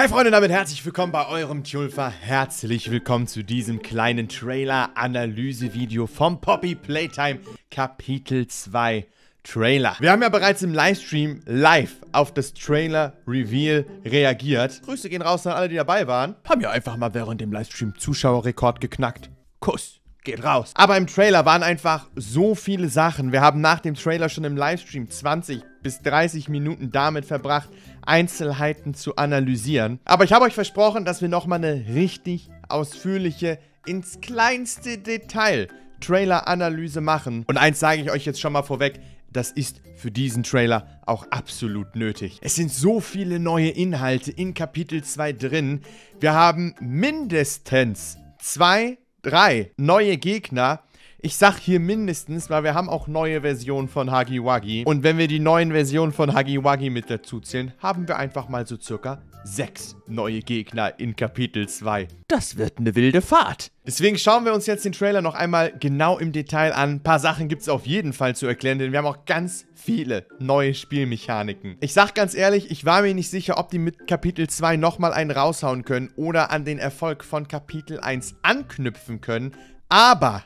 Hey Freunde, damit herzlich willkommen bei eurem Tjulfa. Herzlich willkommen zu diesem kleinen Trailer-Analyse-Video vom Poppy Playtime Kapitel 2 Trailer. Wir haben ja bereits im Livestream live auf das Trailer-Reveal reagiert. Grüße gehen raus an alle, die dabei waren. Haben ja einfach mal während dem Livestream Zuschauerrekord geknackt. Kuss geht raus. Aber im Trailer waren einfach so viele Sachen. Wir haben nach dem Trailer schon im Livestream 20 bis 30 Minuten damit verbracht, Einzelheiten zu analysieren. Aber ich habe euch versprochen, dass wir nochmal eine richtig ausführliche, ins kleinste Detail Trailer-Analyse machen. Und eins sage ich euch jetzt schon mal vorweg, das ist für diesen Trailer auch absolut nötig. Es sind so viele neue Inhalte in Kapitel 2 drin. Wir haben mindestens zwei, drei neue Gegner ich sag hier mindestens, weil wir haben auch neue Versionen von Huggy Wuggy. Und wenn wir die neuen Versionen von Huggy Wuggy mit dazu zählen, haben wir einfach mal so circa sechs neue Gegner in Kapitel 2. Das wird eine wilde Fahrt. Deswegen schauen wir uns jetzt den Trailer noch einmal genau im Detail an. Ein paar Sachen gibt es auf jeden Fall zu erklären, denn wir haben auch ganz viele neue Spielmechaniken. Ich sag ganz ehrlich, ich war mir nicht sicher, ob die mit Kapitel 2 nochmal einen raushauen können oder an den Erfolg von Kapitel 1 anknüpfen können. Aber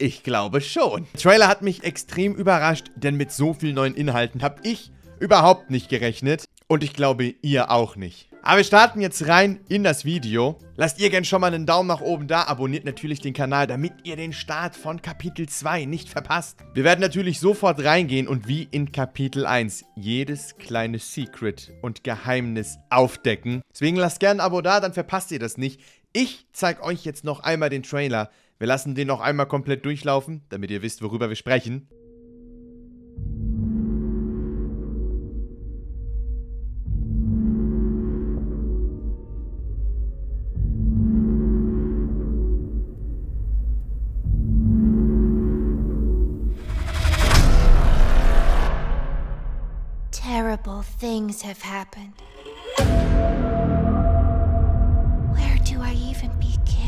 ich glaube schon. Der Trailer hat mich extrem überrascht, denn mit so vielen neuen Inhalten habe ich überhaupt nicht gerechnet. Und ich glaube, ihr auch nicht. Aber wir starten jetzt rein in das Video. Lasst ihr gerne schon mal einen Daumen nach oben da, abonniert natürlich den Kanal, damit ihr den Start von Kapitel 2 nicht verpasst. Wir werden natürlich sofort reingehen und wie in Kapitel 1 jedes kleine Secret und Geheimnis aufdecken. Deswegen lasst gerne ein Abo da, dann verpasst ihr das nicht. Ich zeige euch jetzt noch einmal den Trailer, wir lassen den noch einmal komplett durchlaufen, damit ihr wisst, worüber wir sprechen. Terrible things have happened. Where do I even begin?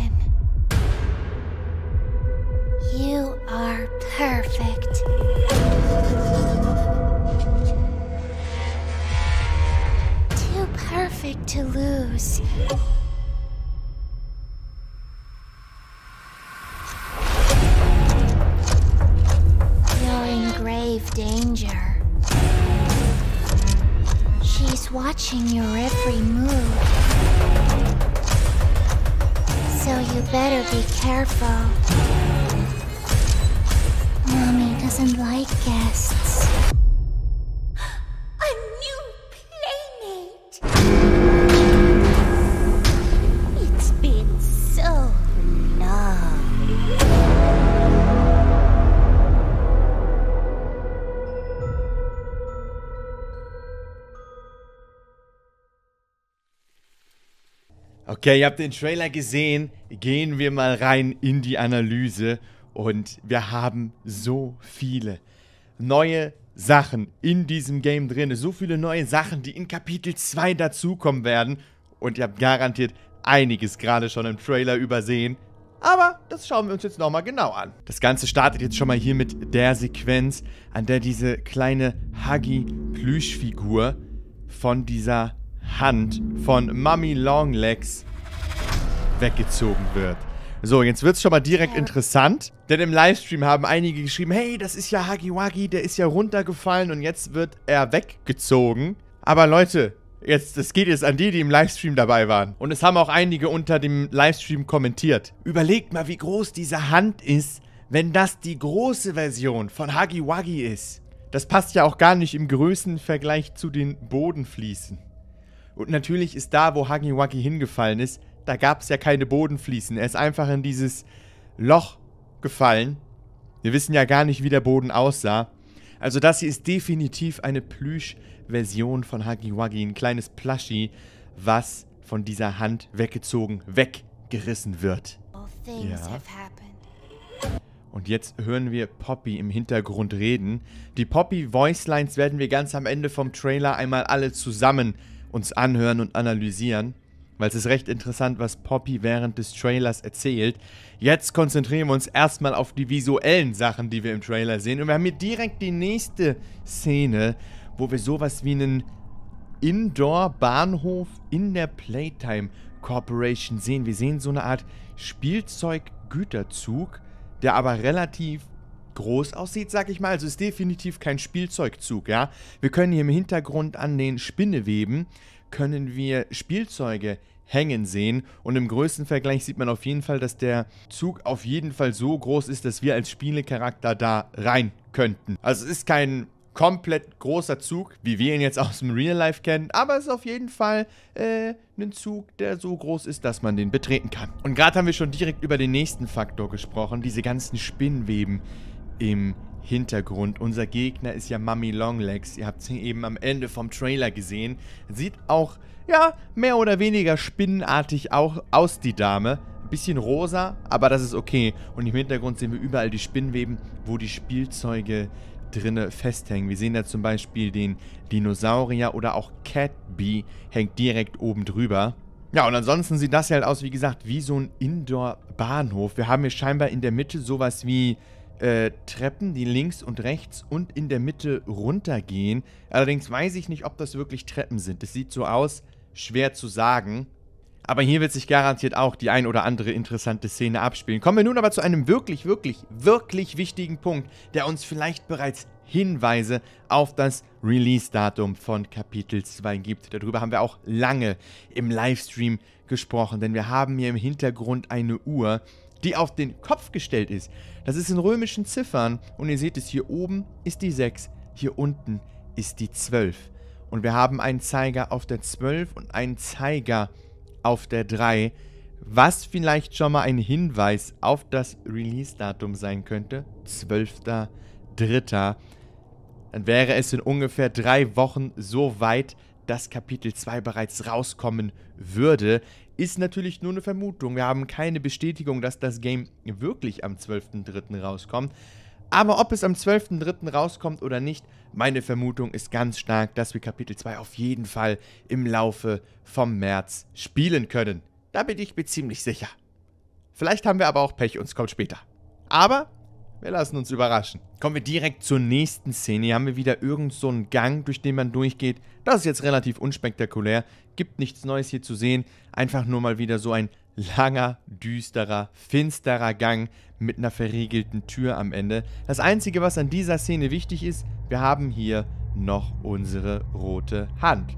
Perfect. Too perfect to lose. You're in grave danger. She's watching your every move. So you better be careful. doesn't like guests. A new playmate! It's been so Okay, ihr habt den Trailer gesehen. Gehen wir mal rein in die Analyse. Und wir haben so viele neue Sachen in diesem Game drin. So viele neue Sachen, die in Kapitel 2 dazukommen werden. Und ihr habt garantiert einiges gerade schon im Trailer übersehen. Aber das schauen wir uns jetzt nochmal genau an. Das Ganze startet jetzt schon mal hier mit der Sequenz, an der diese kleine Huggy-Plüschfigur von dieser Hand von Mummy Longlegs weggezogen wird. So, jetzt wird es schon mal direkt interessant. Denn im Livestream haben einige geschrieben, hey, das ist ja Hagiwagi, der ist ja runtergefallen und jetzt wird er weggezogen. Aber Leute, Jetzt, das geht jetzt an die, die im Livestream dabei waren. Und es haben auch einige unter dem Livestream kommentiert. Überlegt mal, wie groß diese Hand ist, wenn das die große Version von Hagiwagi ist. Das passt ja auch gar nicht im Größenvergleich zu den Bodenfließen. Und natürlich ist da, wo Hagiwagi hingefallen ist, da gab es ja keine Bodenfließen. Er ist einfach in dieses Loch gefallen. Wir wissen ja gar nicht, wie der Boden aussah. Also das hier ist definitiv eine Plüsch-Version von Hagiwagi. Ein kleines Plushy, was von dieser Hand weggezogen, weggerissen wird. Ja. Und jetzt hören wir Poppy im Hintergrund reden. Die Poppy-Voicelines werden wir ganz am Ende vom Trailer einmal alle zusammen uns anhören und analysieren weil es ist recht interessant, was Poppy während des Trailers erzählt. Jetzt konzentrieren wir uns erstmal auf die visuellen Sachen, die wir im Trailer sehen. Und wir haben hier direkt die nächste Szene, wo wir sowas wie einen Indoor-Bahnhof in der Playtime Corporation sehen. Wir sehen so eine Art Spielzeuggüterzug, der aber relativ groß aussieht, sag ich mal. Also ist definitiv kein Spielzeugzug, ja. Wir können hier im Hintergrund an den Spinneweben können wir Spielzeuge hängen sehen. Und im größten Vergleich sieht man auf jeden Fall, dass der Zug auf jeden Fall so groß ist, dass wir als Spielecharakter da rein könnten. Also es ist kein komplett großer Zug, wie wir ihn jetzt aus dem Real Life kennen, aber es ist auf jeden Fall äh, ein Zug, der so groß ist, dass man den betreten kann. Und gerade haben wir schon direkt über den nächsten Faktor gesprochen, diese ganzen Spinnweben im Hintergrund. Unser Gegner ist ja Mami Longlegs. Ihr habt es eben am Ende vom Trailer gesehen. Sieht auch, ja, mehr oder weniger spinnenartig auch aus, die Dame. bisschen rosa, aber das ist okay. Und im Hintergrund sehen wir überall die Spinnweben, wo die Spielzeuge drinne festhängen. Wir sehen da zum Beispiel den Dinosaurier oder auch Cat Bee hängt direkt oben drüber. Ja, und ansonsten sieht das hier halt aus, wie gesagt, wie so ein Indoor-Bahnhof. Wir haben hier scheinbar in der Mitte sowas wie äh, Treppen, die links und rechts und in der Mitte runtergehen. Allerdings weiß ich nicht, ob das wirklich Treppen sind. Es sieht so aus, schwer zu sagen. Aber hier wird sich garantiert auch die ein oder andere interessante Szene abspielen. Kommen wir nun aber zu einem wirklich, wirklich, wirklich wichtigen Punkt, der uns vielleicht bereits Hinweise auf das Release-Datum von Kapitel 2 gibt. Darüber haben wir auch lange im Livestream gesprochen, denn wir haben hier im Hintergrund eine Uhr, die auf den Kopf gestellt ist. Das ist in römischen Ziffern und ihr seht es, hier oben ist die 6, hier unten ist die 12. Und wir haben einen Zeiger auf der 12 und einen Zeiger auf der 3, was vielleicht schon mal ein Hinweis auf das Release-Datum sein könnte, 12.3. Dann wäre es in ungefähr drei Wochen so weit, dass Kapitel 2 bereits rauskommen würde ist natürlich nur eine Vermutung. Wir haben keine Bestätigung, dass das Game wirklich am 12.03. rauskommt. Aber ob es am 12.03. rauskommt oder nicht, meine Vermutung ist ganz stark, dass wir Kapitel 2 auf jeden Fall im Laufe vom März spielen können. Da bin ich mir ziemlich sicher. Vielleicht haben wir aber auch Pech und es kommt später. Aber wir lassen uns überraschen. Kommen wir direkt zur nächsten Szene. Hier haben wir wieder irgend so einen Gang, durch den man durchgeht. Das ist jetzt relativ unspektakulär. Gibt nichts Neues hier zu sehen. Einfach nur mal wieder so ein langer, düsterer, finsterer Gang mit einer verriegelten Tür am Ende. Das Einzige, was an dieser Szene wichtig ist, wir haben hier noch unsere rote Hand.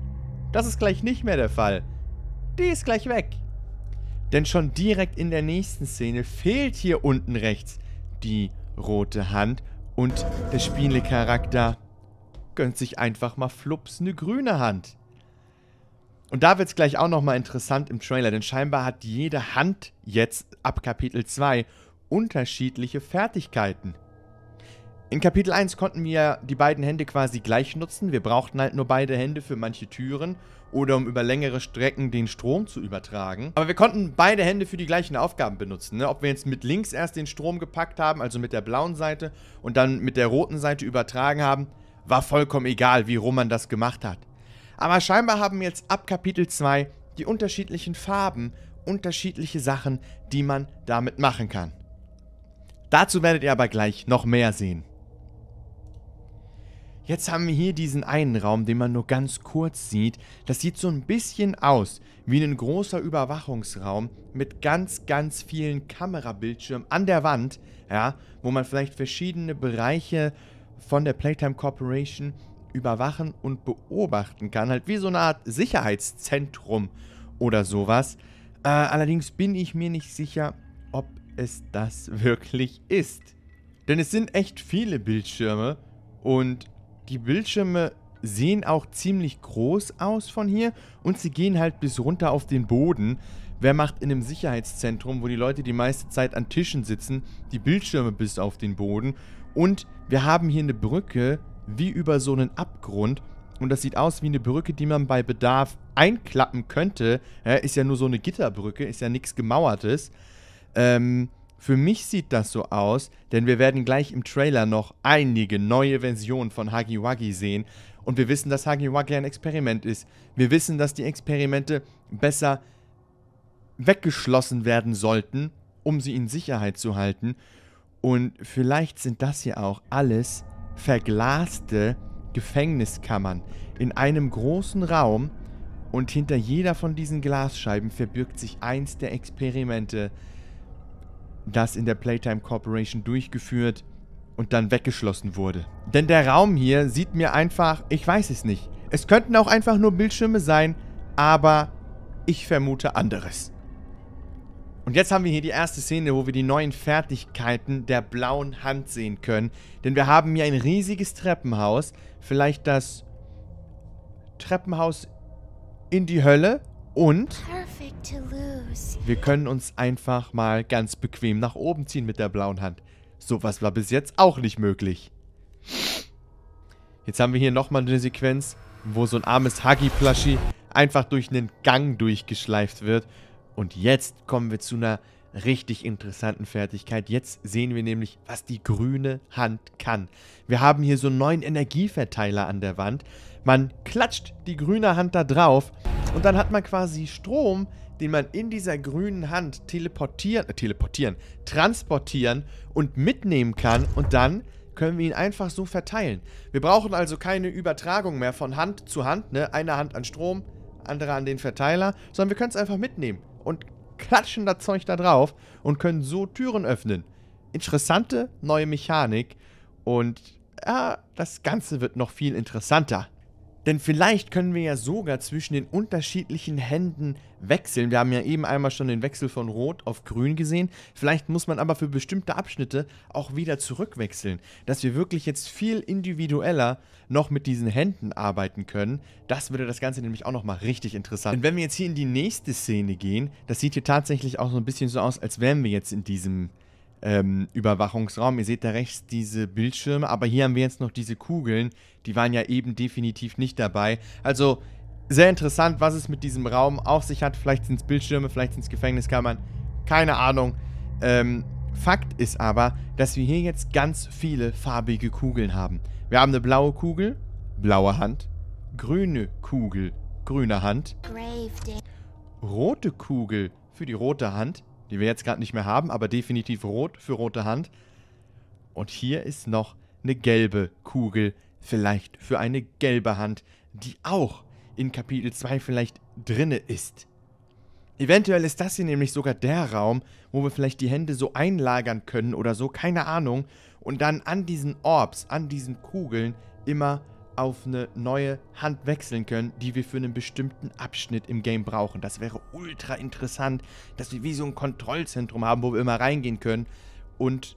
Das ist gleich nicht mehr der Fall. Die ist gleich weg. Denn schon direkt in der nächsten Szene fehlt hier unten rechts die rote Hand und der Spielecharakter gönnt sich einfach mal flups eine grüne Hand. Und da wird es gleich auch nochmal interessant im Trailer, denn scheinbar hat jede Hand jetzt ab Kapitel 2 unterschiedliche Fertigkeiten. In Kapitel 1 konnten wir die beiden Hände quasi gleich nutzen. Wir brauchten halt nur beide Hände für manche Türen oder um über längere Strecken den Strom zu übertragen. Aber wir konnten beide Hände für die gleichen Aufgaben benutzen. Ne? Ob wir jetzt mit links erst den Strom gepackt haben, also mit der blauen Seite, und dann mit der roten Seite übertragen haben, war vollkommen egal, wie rum man das gemacht hat. Aber scheinbar haben jetzt ab Kapitel 2 die unterschiedlichen Farben unterschiedliche Sachen, die man damit machen kann. Dazu werdet ihr aber gleich noch mehr sehen. Jetzt haben wir hier diesen einen Raum, den man nur ganz kurz sieht. Das sieht so ein bisschen aus wie ein großer Überwachungsraum mit ganz, ganz vielen Kamerabildschirmen an der Wand, ja, wo man vielleicht verschiedene Bereiche von der Playtime Corporation überwachen und beobachten kann. Halt wie so eine Art Sicherheitszentrum oder sowas. Äh, allerdings bin ich mir nicht sicher, ob es das wirklich ist. Denn es sind echt viele Bildschirme und die Bildschirme sehen auch ziemlich groß aus von hier und sie gehen halt bis runter auf den Boden. Wer macht in einem Sicherheitszentrum, wo die Leute die meiste Zeit an Tischen sitzen, die Bildschirme bis auf den Boden? Und wir haben hier eine Brücke wie über so einen Abgrund. Und das sieht aus wie eine Brücke, die man bei Bedarf einklappen könnte. Ja, ist ja nur so eine Gitterbrücke, ist ja nichts Gemauertes. Ähm, für mich sieht das so aus, denn wir werden gleich im Trailer noch einige neue Versionen von Huggy Wuggy sehen und wir wissen, dass Huggy Wuggy ein Experiment ist. Wir wissen, dass die Experimente besser weggeschlossen werden sollten, um sie in Sicherheit zu halten. Und vielleicht sind das hier auch alles verglaste Gefängniskammern in einem großen Raum und hinter jeder von diesen Glasscheiben verbirgt sich eins der Experimente, das in der Playtime Corporation durchgeführt und dann weggeschlossen wurde. Denn der Raum hier sieht mir einfach, ich weiß es nicht. Es könnten auch einfach nur Bildschirme sein, aber ich vermute anderes. Und jetzt haben wir hier die erste Szene, wo wir die neuen Fertigkeiten der blauen Hand sehen können. Denn wir haben hier ein riesiges Treppenhaus. Vielleicht das Treppenhaus in die Hölle? Und wir können uns einfach mal ganz bequem nach oben ziehen mit der blauen Hand. Sowas war bis jetzt auch nicht möglich. Jetzt haben wir hier nochmal eine Sequenz, wo so ein armes Huggy-Plushie einfach durch einen Gang durchgeschleift wird. Und jetzt kommen wir zu einer richtig interessanten Fertigkeit. Jetzt sehen wir nämlich, was die grüne Hand kann. Wir haben hier so einen neuen Energieverteiler an der Wand. Man klatscht die grüne Hand da drauf und dann hat man quasi Strom, den man in dieser grünen Hand teleportieren, äh, teleportieren, transportieren und mitnehmen kann und dann können wir ihn einfach so verteilen. Wir brauchen also keine Übertragung mehr von Hand zu Hand, ne? Eine Hand an Strom, andere an den Verteiler, sondern wir können es einfach mitnehmen und klatschen das Zeug da drauf und können so Türen öffnen. Interessante neue Mechanik und ja, das Ganze wird noch viel interessanter. Denn vielleicht können wir ja sogar zwischen den unterschiedlichen Händen wechseln. Wir haben ja eben einmal schon den Wechsel von Rot auf Grün gesehen. Vielleicht muss man aber für bestimmte Abschnitte auch wieder zurückwechseln. Dass wir wirklich jetzt viel individueller noch mit diesen Händen arbeiten können, das würde das Ganze nämlich auch nochmal richtig interessant. Denn wenn wir jetzt hier in die nächste Szene gehen, das sieht hier tatsächlich auch so ein bisschen so aus, als wären wir jetzt in diesem ähm, Überwachungsraum. Ihr seht da rechts diese Bildschirme, aber hier haben wir jetzt noch diese Kugeln, die waren ja eben definitiv nicht dabei. Also sehr interessant, was es mit diesem Raum auf sich hat. Vielleicht sind es Bildschirme, vielleicht sind es Gefängniskammern. Keine Ahnung. Ähm, Fakt ist aber, dass wir hier jetzt ganz viele farbige Kugeln haben. Wir haben eine blaue Kugel, blaue Hand, grüne Kugel, grüne Hand, rote Kugel für die rote Hand, die wir jetzt gerade nicht mehr haben, aber definitiv rot für rote Hand. Und hier ist noch eine gelbe Kugel, vielleicht für eine gelbe Hand, die auch in Kapitel 2 vielleicht drinne ist. Eventuell ist das hier nämlich sogar der Raum, wo wir vielleicht die Hände so einlagern können oder so, keine Ahnung, und dann an diesen Orbs, an diesen Kugeln immer auf eine neue Hand wechseln können, die wir für einen bestimmten Abschnitt im Game brauchen. Das wäre ultra interessant, dass wir wie so ein Kontrollzentrum haben, wo wir immer reingehen können und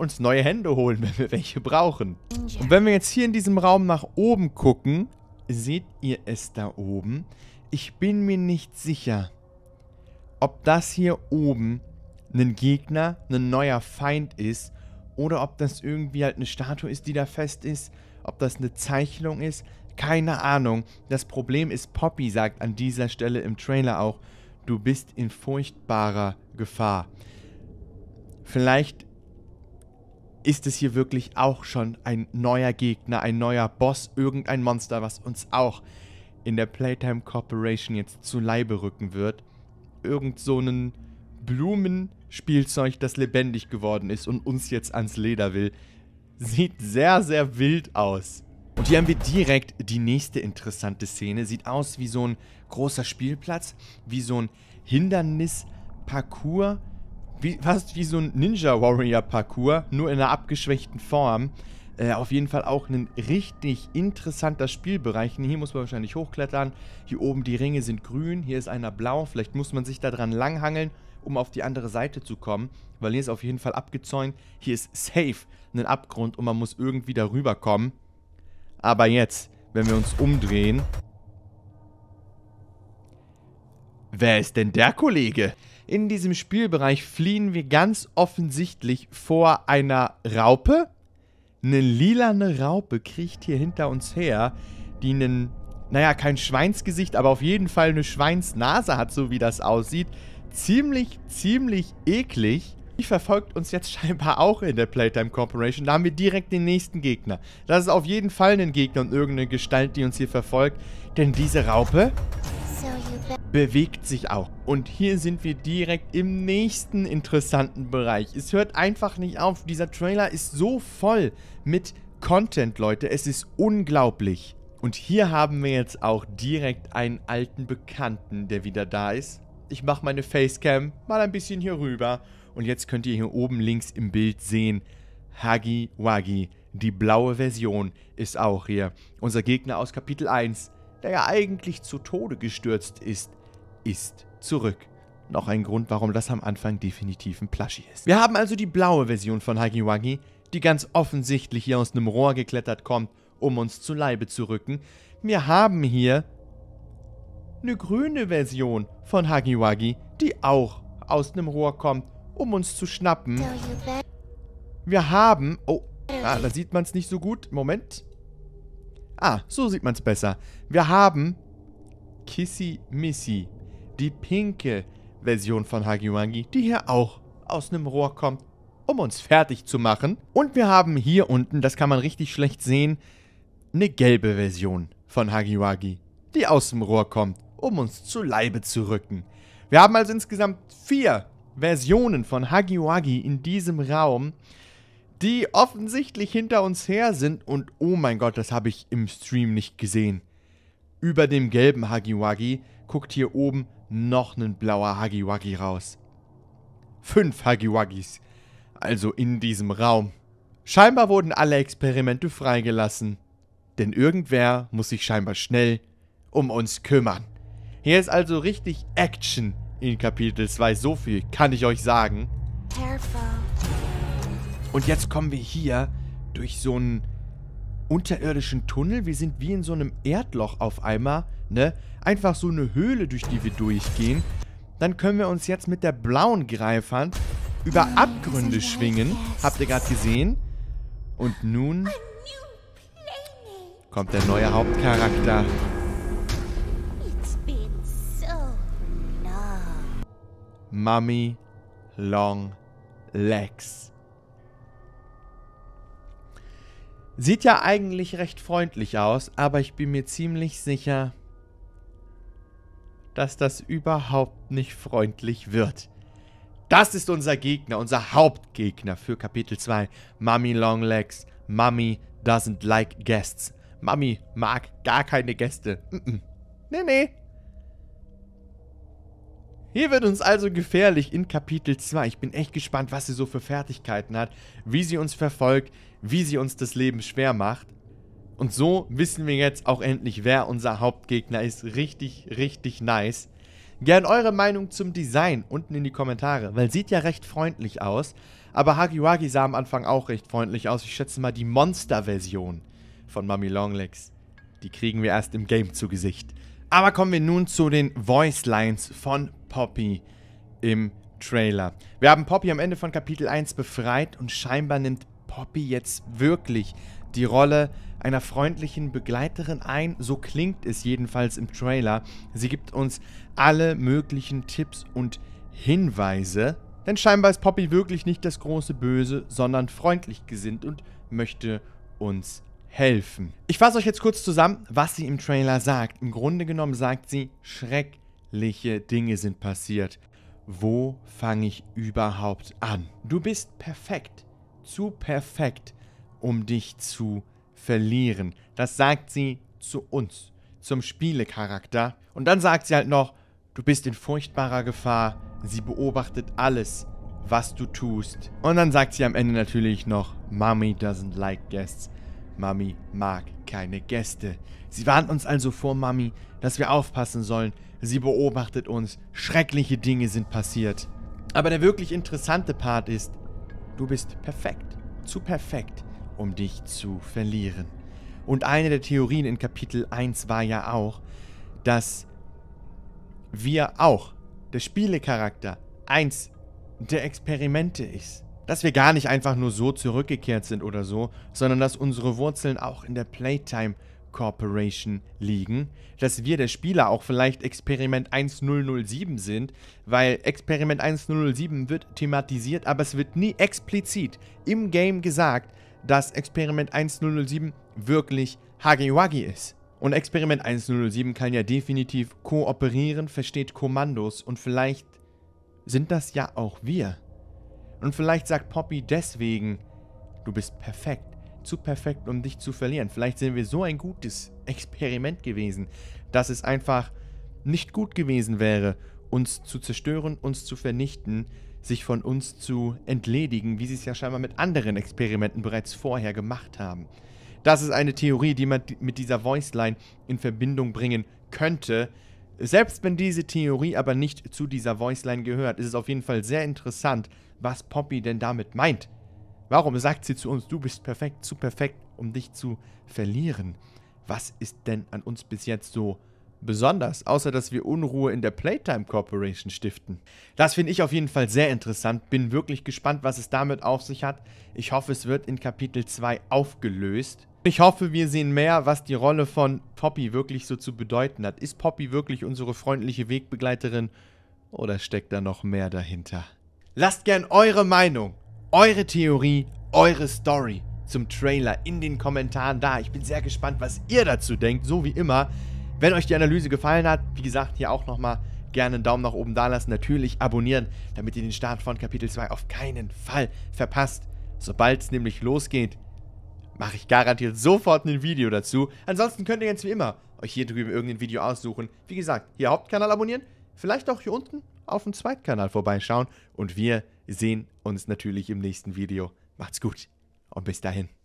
uns neue Hände holen, wenn wir welche brauchen. Und wenn wir jetzt hier in diesem Raum nach oben gucken, seht ihr es da oben? Ich bin mir nicht sicher, ob das hier oben ein Gegner, ein neuer Feind ist oder ob das irgendwie halt eine Statue ist, die da fest ist, ob das eine Zeichnung ist, keine Ahnung. Das Problem ist, Poppy sagt an dieser Stelle im Trailer auch, du bist in furchtbarer Gefahr. Vielleicht ist es hier wirklich auch schon ein neuer Gegner, ein neuer Boss, irgendein Monster, was uns auch in der Playtime Corporation jetzt zu Leibe rücken wird. Irgend so ein Blumenspielzeug, das lebendig geworden ist und uns jetzt ans Leder will. Sieht sehr, sehr wild aus. Und hier haben wir direkt die nächste interessante Szene. Sieht aus wie so ein großer Spielplatz, wie so ein Hindernisparcours wie, fast wie so ein Ninja-Warrior-Parcours, nur in einer abgeschwächten Form. Äh, auf jeden Fall auch ein richtig interessanter Spielbereich. Hier muss man wahrscheinlich hochklettern. Hier oben die Ringe sind grün, hier ist einer blau. Vielleicht muss man sich da dran langhangeln, um auf die andere Seite zu kommen. Weil hier ist auf jeden Fall abgezäunt. Hier ist safe ein Abgrund und man muss irgendwie darüber kommen. Aber jetzt, wenn wir uns umdrehen... Wer ist denn der Kollege? In diesem Spielbereich fliehen wir ganz offensichtlich vor einer Raupe. Eine lilane Raupe kriecht hier hinter uns her, die einen, naja, kein Schweinsgesicht, aber auf jeden Fall eine Schweinsnase hat, so wie das aussieht. Ziemlich, ziemlich eklig. Die verfolgt uns jetzt scheinbar auch in der Playtime Corporation. Da haben wir direkt den nächsten Gegner. Das ist auf jeden Fall ein Gegner und irgendeine Gestalt, die uns hier verfolgt. Denn diese Raupe bewegt sich auch. Und hier sind wir direkt im nächsten interessanten Bereich. Es hört einfach nicht auf. Dieser Trailer ist so voll mit Content, Leute. Es ist unglaublich. Und hier haben wir jetzt auch direkt einen alten Bekannten, der wieder da ist. Ich mache meine Facecam mal ein bisschen hier rüber. Und jetzt könnt ihr hier oben links im Bild sehen, Hagi Wagi, die blaue Version, ist auch hier. Unser Gegner aus Kapitel 1 der ja eigentlich zu Tode gestürzt ist, ist zurück. Noch ein Grund, warum das am Anfang definitiv ein Plushie ist. Wir haben also die blaue Version von Hagiwagi, die ganz offensichtlich hier aus einem Rohr geklettert kommt, um uns zu Leibe zu rücken. Wir haben hier eine grüne Version von Hagiwagi, die auch aus einem Rohr kommt, um uns zu schnappen. Wir haben... Oh, ah, da sieht man es nicht so gut. Moment. Ah, so sieht man es besser. Wir haben Kissy Missy, die pinke Version von Hagiwangi, die hier auch aus einem Rohr kommt, um uns fertig zu machen. Und wir haben hier unten, das kann man richtig schlecht sehen, eine gelbe Version von Hagiwagi, die aus dem Rohr kommt, um uns zu Leibe zu rücken. Wir haben also insgesamt vier Versionen von Hagiwagi in diesem Raum die offensichtlich hinter uns her sind und oh mein Gott, das habe ich im Stream nicht gesehen. Über dem gelben Hagiwagi guckt hier oben noch ein blauer Hagiwagi raus. Fünf Hagiwagis, also in diesem Raum. Scheinbar wurden alle Experimente freigelassen, denn irgendwer muss sich scheinbar schnell um uns kümmern. Hier ist also richtig Action in Kapitel 2, so viel kann ich euch sagen. Careful. Und jetzt kommen wir hier durch so einen unterirdischen Tunnel. Wir sind wie in so einem Erdloch auf einmal, ne? Einfach so eine Höhle, durch die wir durchgehen. Dann können wir uns jetzt mit der blauen Greifhand über Abgründe schwingen. Habt ihr gerade gesehen? Und nun kommt der neue Hauptcharakter. Mummy Long Legs. Sieht ja eigentlich recht freundlich aus, aber ich bin mir ziemlich sicher, dass das überhaupt nicht freundlich wird. Das ist unser Gegner, unser Hauptgegner für Kapitel 2. Mummy Longlegs. Mummy doesn't like guests. Mummy mag gar keine Gäste. Mm -mm. Nee, nee. Hier wird uns also gefährlich in Kapitel 2. Ich bin echt gespannt, was sie so für Fertigkeiten hat, wie sie uns verfolgt, wie sie uns das Leben schwer macht. Und so wissen wir jetzt auch endlich, wer unser Hauptgegner ist. Richtig, richtig nice. Gern eure Meinung zum Design unten in die Kommentare, weil sieht ja recht freundlich aus. Aber Hagiwagi sah am Anfang auch recht freundlich aus. Ich schätze mal die Monster-Version von Mami Longlegs. Die kriegen wir erst im Game zu Gesicht. Aber kommen wir nun zu den Voice Lines von Poppy im Trailer. Wir haben Poppy am Ende von Kapitel 1 befreit und scheinbar nimmt Poppy jetzt wirklich die Rolle einer freundlichen Begleiterin ein. So klingt es jedenfalls im Trailer. Sie gibt uns alle möglichen Tipps und Hinweise. Denn scheinbar ist Poppy wirklich nicht das große Böse, sondern freundlich gesinnt und möchte uns helfen. Ich fasse euch jetzt kurz zusammen, was sie im Trailer sagt. Im Grunde genommen sagt sie, schreckliche Dinge sind passiert. Wo fange ich überhaupt an? Du bist perfekt, zu perfekt, um dich zu verlieren. Das sagt sie zu uns, zum Spielecharakter. Und dann sagt sie halt noch, du bist in furchtbarer Gefahr. Sie beobachtet alles, was du tust. Und dann sagt sie am Ende natürlich noch, Mommy doesn't like guests. Mami mag keine Gäste. Sie warnt uns also vor Mami, dass wir aufpassen sollen. Sie beobachtet uns. Schreckliche Dinge sind passiert. Aber der wirklich interessante Part ist, du bist perfekt, zu perfekt, um dich zu verlieren. Und eine der Theorien in Kapitel 1 war ja auch, dass wir auch, der Spielecharakter, eins der Experimente ist dass wir gar nicht einfach nur so zurückgekehrt sind oder so, sondern dass unsere Wurzeln auch in der Playtime Corporation liegen, dass wir der Spieler auch vielleicht Experiment 1007 sind, weil Experiment 1007 wird thematisiert, aber es wird nie explizit im Game gesagt, dass Experiment 1007 wirklich Hagiwagi ist. Und Experiment 1007 kann ja definitiv kooperieren, versteht Kommandos und vielleicht sind das ja auch wir. Und vielleicht sagt Poppy deswegen, du bist perfekt, zu perfekt, um dich zu verlieren. Vielleicht sind wir so ein gutes Experiment gewesen, dass es einfach nicht gut gewesen wäre, uns zu zerstören, uns zu vernichten, sich von uns zu entledigen, wie sie es ja scheinbar mit anderen Experimenten bereits vorher gemacht haben. Das ist eine Theorie, die man mit dieser Voiceline in Verbindung bringen könnte, selbst wenn diese Theorie aber nicht zu dieser Voiceline gehört, ist es auf jeden Fall sehr interessant, was Poppy denn damit meint. Warum sagt sie zu uns, du bist perfekt, zu perfekt, um dich zu verlieren? Was ist denn an uns bis jetzt so besonders, außer dass wir Unruhe in der Playtime Corporation stiften. Das finde ich auf jeden Fall sehr interessant, bin wirklich gespannt, was es damit auf sich hat. Ich hoffe, es wird in Kapitel 2 aufgelöst. Ich hoffe, wir sehen mehr, was die Rolle von Poppy wirklich so zu bedeuten hat. Ist Poppy wirklich unsere freundliche Wegbegleiterin oder steckt da noch mehr dahinter? Lasst gern eure Meinung, eure Theorie, eure Story zum Trailer in den Kommentaren da. Ich bin sehr gespannt, was ihr dazu denkt, so wie immer. Wenn euch die Analyse gefallen hat, wie gesagt, hier auch nochmal gerne einen Daumen nach oben da lassen. natürlich abonnieren, damit ihr den Start von Kapitel 2 auf keinen Fall verpasst. Sobald es nämlich losgeht, mache ich garantiert sofort ein Video dazu. Ansonsten könnt ihr jetzt wie immer euch hier drüben irgendein Video aussuchen. Wie gesagt, hier Hauptkanal abonnieren, vielleicht auch hier unten auf dem Zweitkanal vorbeischauen und wir sehen uns natürlich im nächsten Video. Macht's gut und bis dahin.